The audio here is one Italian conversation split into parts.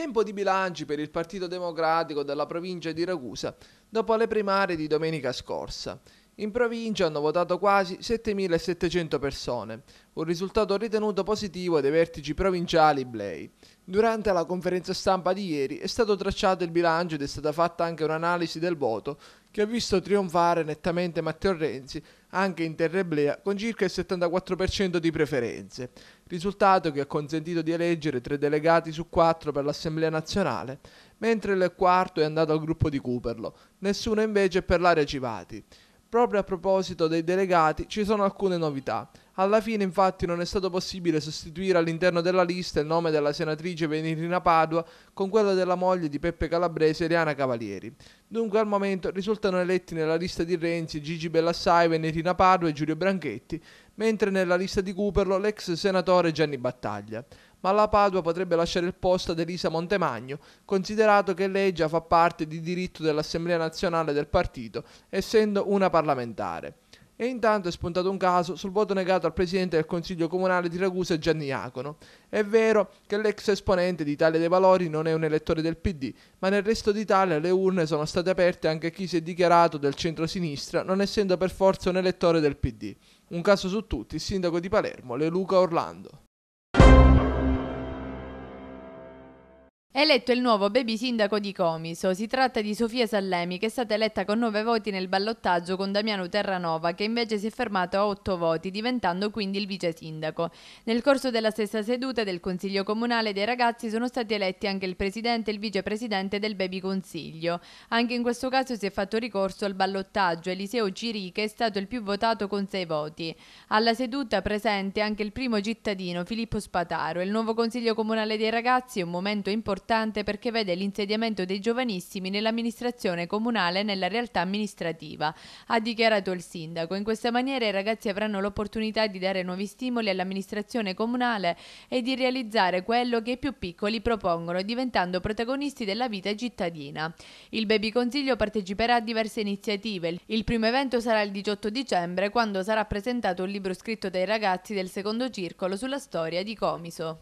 Tempo di bilanci per il Partito Democratico della provincia di Ragusa dopo le primarie di domenica scorsa. In provincia hanno votato quasi 7.700 persone, un risultato ritenuto positivo dai vertici provinciali Blei. Durante la conferenza stampa di ieri è stato tracciato il bilancio ed è stata fatta anche un'analisi del voto che ha visto trionfare nettamente Matteo Renzi anche in terra eblea con circa il 74% di preferenze, risultato che ha consentito di eleggere tre delegati su quattro per l'Assemblea nazionale, mentre il quarto è andato al gruppo di Cuperlo, nessuno invece è per l'area Civati. Proprio a proposito dei delegati ci sono alcune novità. Alla fine infatti non è stato possibile sostituire all'interno della lista il nome della senatrice Venerina Padua con quello della moglie di Peppe Calabrese Eliana Cavalieri. Dunque al momento risultano eletti nella lista di Renzi Gigi Bellassai, Venerina Padua e Giulio Branchetti, mentre nella lista di Cuperlo l'ex senatore Gianni Battaglia ma la Padua potrebbe lasciare il posto ad Elisa Montemagno, considerato che lei già fa parte di diritto dell'Assemblea nazionale del partito, essendo una parlamentare. E intanto è spuntato un caso sul voto negato al presidente del Consiglio Comunale di Ragusa Gianni Iacono. È vero che l'ex esponente di Italia dei Valori non è un elettore del PD, ma nel resto d'Italia le urne sono state aperte anche a chi si è dichiarato del centro-sinistra, non essendo per forza un elettore del PD. Un caso su tutti, il sindaco di Palermo, Le Luca Orlando. eletto il nuovo baby sindaco di Comiso. Si tratta di Sofia Sallemi, che è stata eletta con 9 voti nel ballottaggio con Damiano Terranova, che invece si è fermato a 8 voti, diventando quindi il vice sindaco. Nel corso della stessa seduta del Consiglio Comunale dei ragazzi sono stati eletti anche il presidente e il vicepresidente del baby consiglio. Anche in questo caso si è fatto ricorso al ballottaggio. Eliseo Ciri che è stato il più votato con 6 voti. Alla seduta presente anche il primo cittadino, Filippo Spataro. Il nuovo Consiglio Comunale dei ragazzi è un momento importante importante perché vede l'insediamento dei giovanissimi nell'amministrazione comunale e nella realtà amministrativa, ha dichiarato il sindaco. In questa maniera i ragazzi avranno l'opportunità di dare nuovi stimoli all'amministrazione comunale e di realizzare quello che i più piccoli propongono, diventando protagonisti della vita cittadina. Il Baby Consiglio parteciperà a diverse iniziative. Il primo evento sarà il 18 dicembre, quando sarà presentato un libro scritto dai ragazzi del secondo circolo sulla storia di Comiso.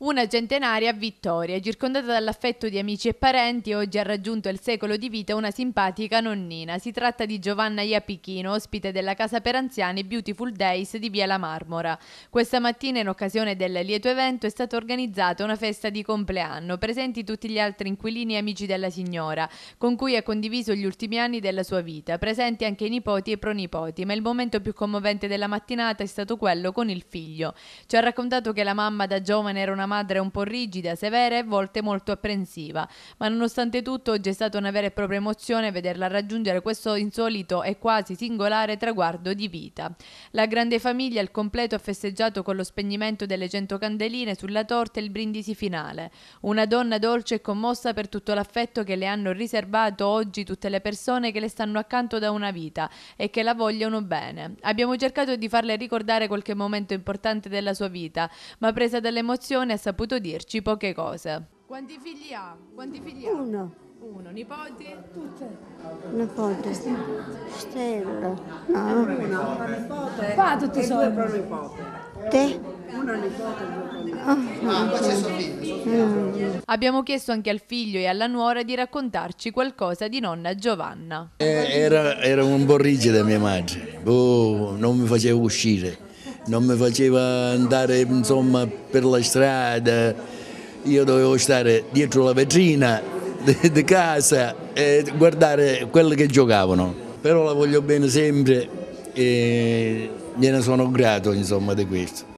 Una centenaria Vittoria, circondata dall'affetto di amici e parenti, oggi ha raggiunto il secolo di vita una simpatica nonnina. Si tratta di Giovanna Iapichino, ospite della casa per anziani Beautiful Days di Via La Marmora. Questa mattina, in occasione del lieto evento, è stata organizzata una festa di compleanno, presenti tutti gli altri inquilini e amici della signora, con cui ha condiviso gli ultimi anni della sua vita, presenti anche i nipoti e pronipoti, ma il momento più commovente della mattinata è stato quello con il figlio. Ci ha raccontato che la mamma da giovane era una madre un po' rigida, severa e a volte molto apprensiva, ma nonostante tutto oggi è stata una vera e propria emozione vederla raggiungere questo insolito e quasi singolare traguardo di vita. La grande famiglia al completo ha festeggiato con lo spegnimento delle cento candeline sulla torta il brindisi finale. Una donna dolce e commossa per tutto l'affetto che le hanno riservato oggi tutte le persone che le stanno accanto da una vita e che la vogliono bene. Abbiamo cercato di farle ricordare qualche momento importante della sua vita, ma presa dall'emozione ha saputo dirci poche cose. Quanti figli ha? Quanti figli ha? Uno. Uno, nipoti? Tutte. Nipote. Stella. No. Una, una nipote. Qua tutti sono. Due pronipote. Te? Una nipote e due pronipote. Ah. Ah, mm. Abbiamo chiesto anche al figlio e alla nuora di raccontarci qualcosa di nonna Giovanna. Eh, era, era, un borrigile mia madre, oh, non mi faceva uscire non mi faceva andare insomma, per la strada, io dovevo stare dietro la vetrina di casa e guardare quelli che giocavano, però la voglio bene sempre e gliene sono grato insomma, di questo.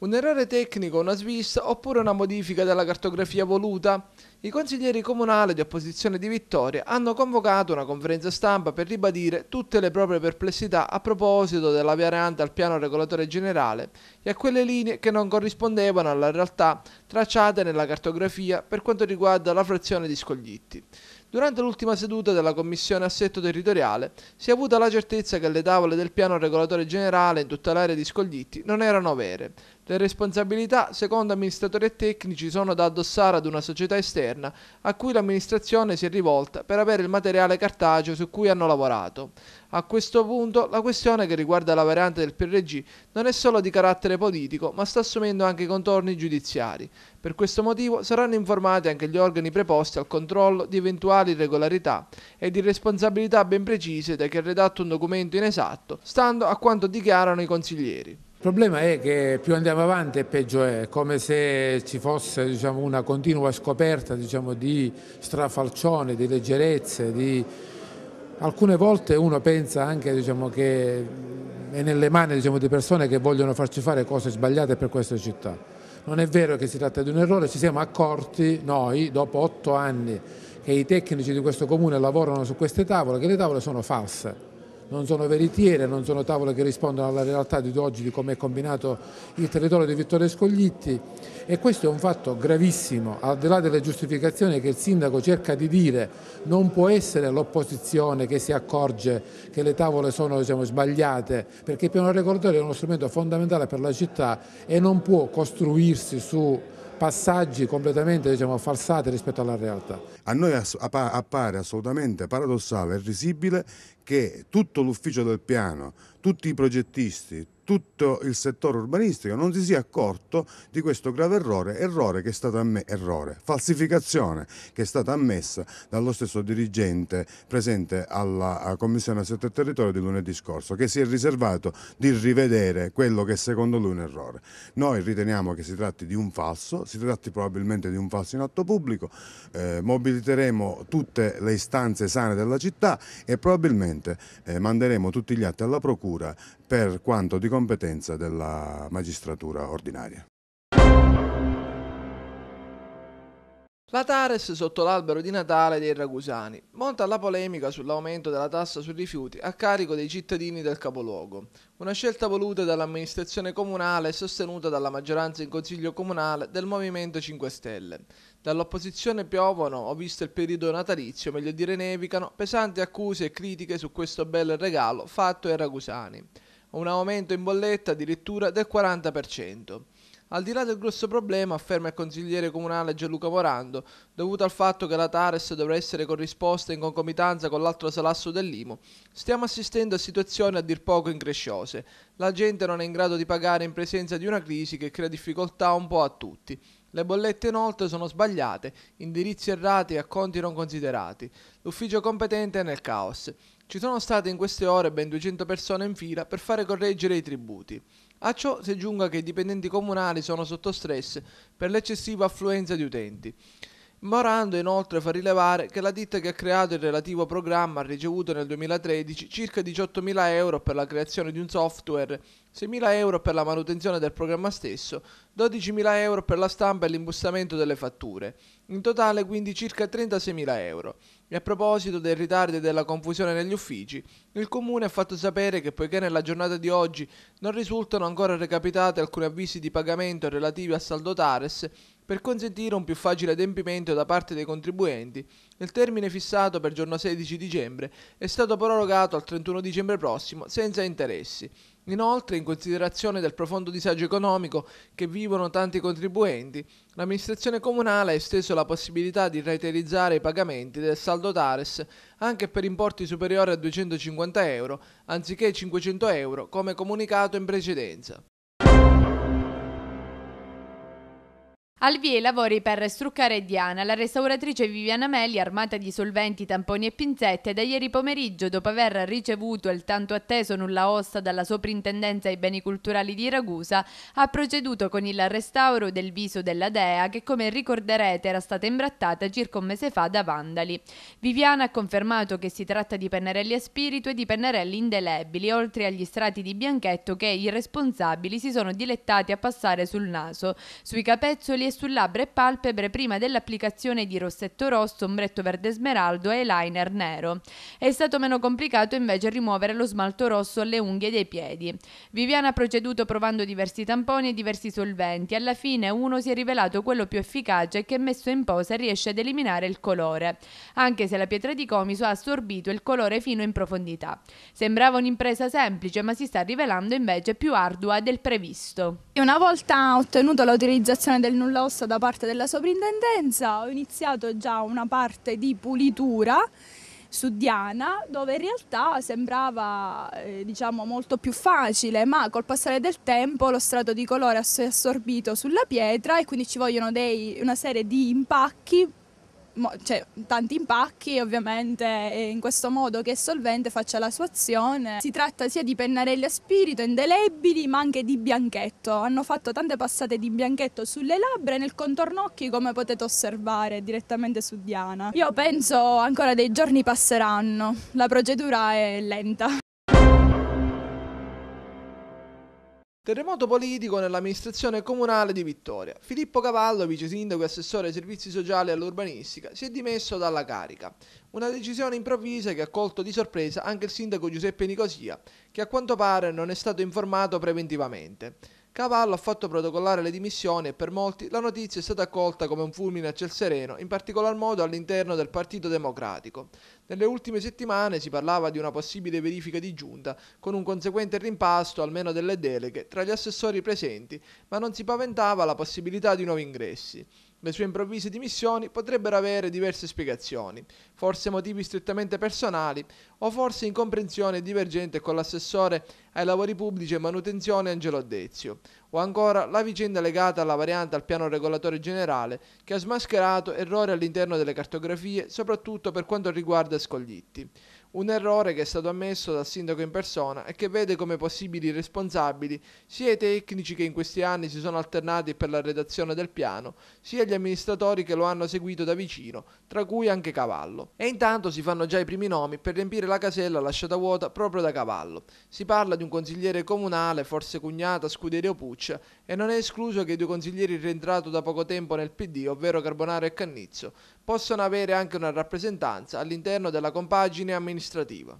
Un errore tecnico, una svista oppure una modifica della cartografia voluta? I consiglieri comunali di opposizione di Vittoria hanno convocato una conferenza stampa per ribadire tutte le proprie perplessità a proposito della variante al piano regolatore generale e a quelle linee che non corrispondevano alla realtà tracciate nella cartografia per quanto riguarda la frazione di Scoglitti. Durante l'ultima seduta della Commissione Assetto Territoriale si è avuta la certezza che le tavole del piano regolatore generale in tutta l'area di Scoglitti non erano vere. Le responsabilità, secondo amministratori e tecnici, sono da addossare ad una società esterna a cui l'amministrazione si è rivolta per avere il materiale cartaceo su cui hanno lavorato. A questo punto la questione che riguarda la variante del PRG non è solo di carattere politico, ma sta assumendo anche contorni giudiziari. Per questo motivo saranno informati anche gli organi preposti al controllo di eventuali irregolarità e di responsabilità ben precise da chi ha redatto un documento inesatto, stando a quanto dichiarano i consiglieri. Il problema è che più andiamo avanti e peggio è, come se ci fosse diciamo, una continua scoperta diciamo, di strafalcione, di leggerezze, di... alcune volte uno pensa anche diciamo, che è nelle mani diciamo, di persone che vogliono farci fare cose sbagliate per questa città. Non è vero che si tratta di un errore, ci siamo accorti noi dopo otto anni che i tecnici di questo comune lavorano su queste tavole, che le tavole sono false non sono veritiere, non sono tavole che rispondono alla realtà di oggi di come è combinato il territorio di Vittorio Scoglitti e questo è un fatto gravissimo, al di là delle giustificazioni che il sindaco cerca di dire, non può essere l'opposizione che si accorge che le tavole sono diciamo, sbagliate, perché il piano regolatorio è uno strumento fondamentale per la città e non può costruirsi su passaggi completamente diciamo, falsati rispetto alla realtà. A noi appare assolutamente paradossale e risibile che tutto l'ufficio del piano, tutti i progettisti, tutto il settore urbanistico non si sia accorto di questo grave errore, errore che è stato ammesso, errore, falsificazione che è stata ammessa dallo stesso dirigente presente alla Commissione Assetto e Territorio di lunedì scorso, che si è riservato di rivedere quello che è secondo lui un errore. Noi riteniamo che si tratti di un falso, si tratti probabilmente di un falso in atto pubblico, eh, mobiliteremo tutte le istanze sane della città e probabilmente eh, manderemo tutti gli atti alla Procura per quanto di competenza della magistratura ordinaria. La Tares sotto l'albero di Natale dei Ragusani. Monta la polemica sull'aumento della tassa sui rifiuti a carico dei cittadini del capoluogo. Una scelta voluta dall'amministrazione comunale e sostenuta dalla maggioranza in consiglio comunale del Movimento 5 Stelle. Dall'opposizione piovono, ho visto il periodo natalizio, meglio dire nevicano, pesanti accuse e critiche su questo bel regalo fatto ai Ragusani un aumento in bolletta addirittura del 40%. Al di là del grosso problema, afferma il consigliere comunale Gianluca Morando, dovuto al fatto che la Tares dovrà essere corrisposta in concomitanza con l'altro salasso dell'Imo, stiamo assistendo a situazioni a dir poco incresciose. La gente non è in grado di pagare in presenza di una crisi che crea difficoltà un po' a tutti. Le bollette inoltre sono sbagliate, indirizzi errati e acconti non considerati. L'ufficio competente è nel caos. Ci sono state in queste ore ben 200 persone in fila per fare correggere i tributi. A ciò si aggiunga che i dipendenti comunali sono sotto stress per l'eccessiva affluenza di utenti. Morando inoltre fa rilevare che la ditta che ha creato il relativo programma ha ricevuto nel 2013 circa 18.000 euro per la creazione di un software 6.000 euro per la manutenzione del programma stesso, 12.000 euro per la stampa e l'imbustamento delle fatture, in totale quindi circa 36.000 euro. E a proposito dei ritardi e della confusione negli uffici, il Comune ha fatto sapere che poiché nella giornata di oggi non risultano ancora recapitati alcuni avvisi di pagamento relativi a saldo Tares, per consentire un più facile adempimento da parte dei contribuenti, il termine fissato per giorno 16 dicembre è stato prorogato al 31 dicembre prossimo senza interessi. Inoltre, in considerazione del profondo disagio economico che vivono tanti contribuenti, l'amministrazione comunale ha esteso la possibilità di reiterizzare i pagamenti del saldo TARES anche per importi superiori a 250 euro, anziché 500 euro, come comunicato in precedenza. Al via i lavori per struccare Diana, la restauratrice Viviana Melli, armata di solventi, tamponi e pinzette, da ieri pomeriggio, dopo aver ricevuto il tanto atteso nulla osta dalla Soprintendenza ai Beni Culturali di Ragusa, ha proceduto con il restauro del viso della dea che, come ricorderete, era stata imbrattata circa un mese fa da vandali. Viviana ha confermato che si tratta di pennarelli a spirito e di pennarelli indelebili, oltre agli strati di bianchetto che i responsabili si sono dilettati a passare sul naso, sui capezzoli e e su labbra e palpebre prima dell'applicazione di rossetto rosso, ombretto verde smeraldo e liner nero. È stato meno complicato invece rimuovere lo smalto rosso alle unghie dei piedi. Viviana ha proceduto provando diversi tamponi e diversi solventi. Alla fine uno si è rivelato quello più efficace che messo in posa riesce ad eliminare il colore, anche se la pietra di comiso ha assorbito il colore fino in profondità. Sembrava un'impresa semplice, ma si sta rivelando invece più ardua del previsto. E Una volta ottenuto l'autorizzazione del nulla all'ossa da parte della sovrintendenza, ho iniziato già una parte di pulitura su Diana, dove in realtà sembrava eh, diciamo molto più facile, ma col passare del tempo lo strato di colore si è assorbito sulla pietra e quindi ci vogliono dei, una serie di impacchi cioè, tanti impacchi ovviamente e in questo modo che il solvente faccia la sua azione. Si tratta sia di pennarelli a spirito indelebili ma anche di bianchetto. Hanno fatto tante passate di bianchetto sulle labbra e nel contorno occhi come potete osservare direttamente su Diana. Io penso ancora dei giorni passeranno, la procedura è lenta. Terremoto politico nell'amministrazione comunale di Vittoria. Filippo Cavallo, vice sindaco e assessore ai servizi sociali e all'urbanistica, si è dimesso dalla carica. Una decisione improvvisa che ha colto di sorpresa anche il sindaco Giuseppe Nicosia, che a quanto pare non è stato informato preventivamente. Cavallo ha fatto protocollare le dimissioni e per molti la notizia è stata accolta come un fulmine a ciel sereno, in particolar modo all'interno del Partito Democratico. Nelle ultime settimane si parlava di una possibile verifica di giunta, con un conseguente rimpasto almeno delle deleghe tra gli assessori presenti, ma non si paventava la possibilità di nuovi ingressi. Le sue improvvise dimissioni potrebbero avere diverse spiegazioni, forse motivi strettamente personali, o forse in comprensione divergente con l'assessore ai lavori pubblici e manutenzione Angelo Dezio, o ancora la vicenda legata alla variante al piano regolatore generale che ha smascherato errori all'interno delle cartografie, soprattutto per quanto riguarda Scoglitti. Un errore che è stato ammesso dal sindaco in persona e che vede come possibili responsabili sia i tecnici che in questi anni si sono alternati per la redazione del piano, sia gli amministratori che lo hanno seguito da vicino, tra cui anche Cavallo. E intanto si fanno già i primi nomi per riempire la casella lasciata vuota proprio da cavallo. Si parla di un consigliere comunale, forse cugnata, Scuderio Puccia, e non è escluso che i due consiglieri rientrati da poco tempo nel PD, ovvero Carbonaro e Cannizzo, possano avere anche una rappresentanza all'interno della compagine amministrativa.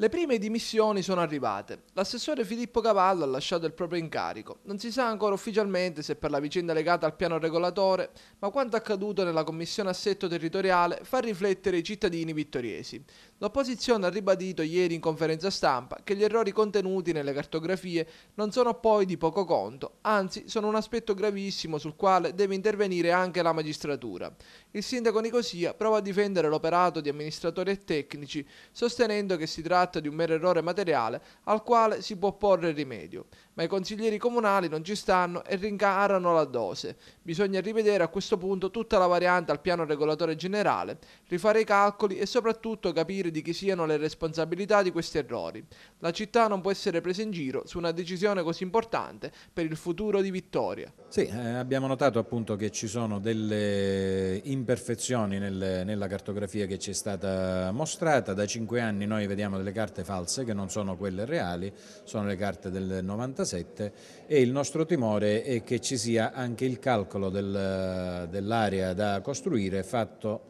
Le prime dimissioni sono arrivate. L'assessore Filippo Cavallo ha lasciato il proprio incarico. Non si sa ancora ufficialmente se per la vicenda legata al piano regolatore, ma quanto accaduto nella Commissione Assetto Territoriale fa riflettere i cittadini vittoriesi. L'opposizione ha ribadito ieri in conferenza stampa che gli errori contenuti nelle cartografie non sono poi di poco conto, anzi sono un aspetto gravissimo sul quale deve intervenire anche la magistratura. Il sindaco Nicosia prova a difendere l'operato di amministratori e tecnici, sostenendo che si tratta di un mero errore materiale al quale si può porre rimedio. Ma i consiglieri comunali non ci stanno e rincarano la dose. Bisogna rivedere a questo punto tutta la variante al piano regolatore generale, rifare i calcoli e soprattutto capire sapere di chi siano le responsabilità di questi errori. La città non può essere presa in giro su una decisione così importante per il futuro di Vittoria. Sì, eh, abbiamo notato appunto che ci sono delle imperfezioni nel, nella cartografia che ci è stata mostrata. Da cinque anni noi vediamo delle carte false che non sono quelle reali, sono le carte del 97 e il nostro timore è che ci sia anche il calcolo del, dell'area da costruire fatto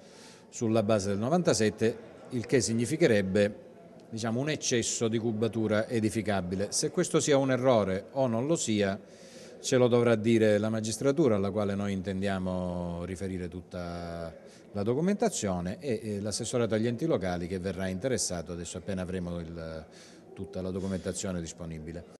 sulla base del 97 il che significherebbe diciamo, un eccesso di cubatura edificabile. Se questo sia un errore o non lo sia, ce lo dovrà dire la magistratura alla quale noi intendiamo riferire tutta la documentazione e l'assessorato agli enti locali che verrà interessato adesso appena avremo il, tutta la documentazione disponibile.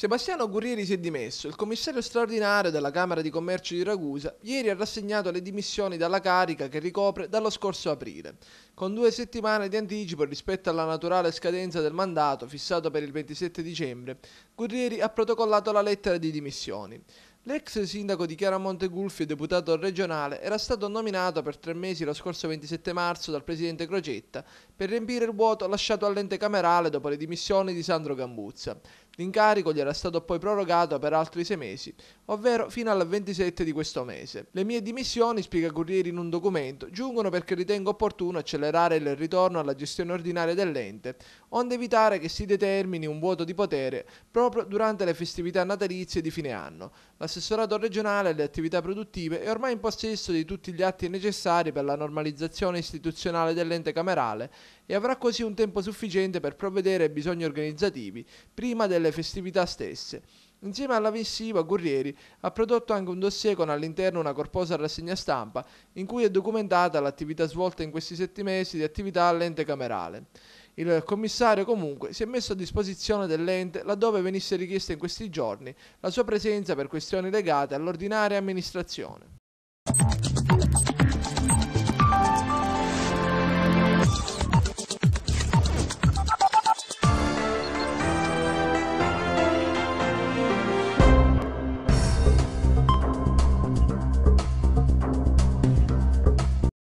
Sebastiano Guerrieri si è dimesso. Il commissario straordinario della Camera di Commercio di Ragusa ieri ha rassegnato le dimissioni dalla carica che ricopre dallo scorso aprile, con due settimane di anticipo rispetto alla naturale scadenza del mandato fissato per il 27 dicembre. Guerrieri ha protocollato la lettera di dimissioni. L'ex sindaco di Chiaramonte Gulfi e deputato regionale era stato nominato per tre mesi lo scorso 27 marzo dal presidente Crocetta per riempire il vuoto lasciato all'ente camerale dopo le dimissioni di Sandro Gambuzza. L'incarico gli era stato poi prorogato per altri sei mesi, ovvero fino al 27 di questo mese. Le mie dimissioni, spiega Corrieri in un documento, giungono perché ritengo opportuno accelerare il ritorno alla gestione ordinaria dell'ente, onde evitare che si determini un vuoto di potere proprio durante le festività natalizie di fine anno. L'assessorato regionale alle attività produttive è ormai in possesso di tutti gli atti necessari per la normalizzazione istituzionale dell'ente camerale e avrà così un tempo sufficiente per provvedere ai bisogni organizzativi prima delle festività stesse. Insieme alla missiva, Gurrieri ha prodotto anche un dossier con all'interno una corposa rassegna stampa in cui è documentata l'attività svolta in questi sette mesi di attività all'ente camerale. Il commissario comunque si è messo a disposizione dell'ente laddove venisse richiesta in questi giorni la sua presenza per questioni legate all'ordinaria amministrazione.